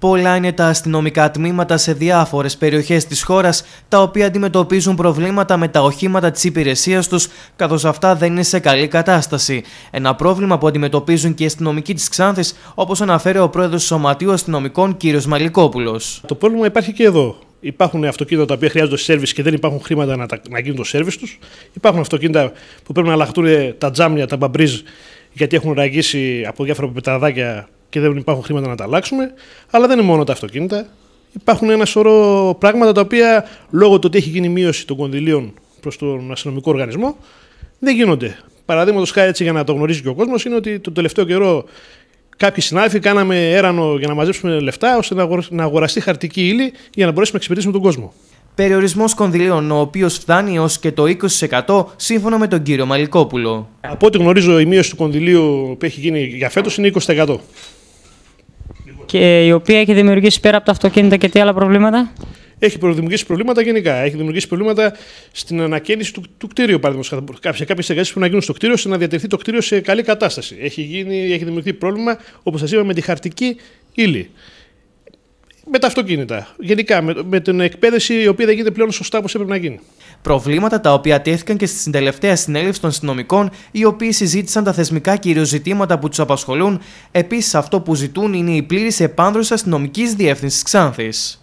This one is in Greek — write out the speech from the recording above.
Πολλά είναι τα αστυνομικά τμήματα σε διάφορες περιοχές της χώρας, τα οποία αντιμετωπίζουν προβλήματα με τα οχήματα της υπηρεσίας τους, καθώς αυτά δεν είναι σε καλή κατάσταση. Ένα πρόβλημα που αντιμετωπίζουν και οι αστυνομικοί της Ξάνθης, όπως αναφέρει ο πρόεδρος του Σωματείου Αστυνομικών, κ. Μαλικόπουλος. Το πρόβλημα υπάρχει και εδώ. Υπάρχουν αυτοκίνητα τα οποία χρειάζονται σερβις και δεν υπάρχουν χρήματα να, τα, να γίνουν το σερβις τους. Υπάρχουν αυτοκίνητα που πρέπει να αλλάχτούν τα τζάμια, τα μπαμπρίζ, γιατί έχουν ραγίσει από διάφορα πεταδάκια και δεν υπάρχουν χρήματα να τα αλλάξουμε. Αλλά δεν είναι μόνο τα αυτοκίνητα. Υπάρχουν ένα σωρό πράγματα τα οποία λόγω του ότι έχει γίνει μείωση των κονδυλίων προς τον αστυνομικό οργανισμό δεν γίνονται. Παραδείγματος χάρη έτσι για να το γνωρίζει και ο κόσμος είναι ότι το τελευταίο καιρό κάποιοι συνάδελφοι κάναμε έρανο για να μαζέψουμε λεφτά ώστε να αγοραστεί χαρτική ύλη για να μπορέσουμε να εξυπηρετήσουμε τον κόσμο. Περιορισμός κονδυλίων, ο οποίος φτάνει ω και το 20% σύμφωνα με τον κύριο Μαλικόπουλο. Από ό,τι γνωρίζω, η μείωση του κονδυλίου που έχει γίνει για φέτος είναι 20% η οποία έχει δημιουργήσει πέρα από τα αυτοκίνητα και τι άλλα προβλήματα. Έχει δημιουργήσει προβλήματα γενικά. Έχει δημιουργήσει προβλήματα στην ανακαίνιση του, του κτίριου, παραδείγματος Κάποιες εργασίες που να γίνουν στο κτίριο ώστε να διατηρηθεί το κτίριο σε καλή κατάσταση. Έχει, γίνει, έχει δημιουργηθεί πρόβλημα, όπως σας είπα, με τη χαρτική ύλη. Με τα αυτοκίνητα. Γενικά, με, με την εκπαίδευση η οποία δεν γίνεται πλέον σωστά όπως έπρεπε να γίνει. Προβλήματα τα οποία τέθηκαν και στην τελευταία συνέλευση των αστυνομικών, οι οποίοι συζήτησαν τα θεσμικά ζητήματα που τους απασχολούν. Επίσης, αυτό που ζητούν είναι η πλήρης επάνδρωση αστυνομικής διεύθυνσης Ξάνθης.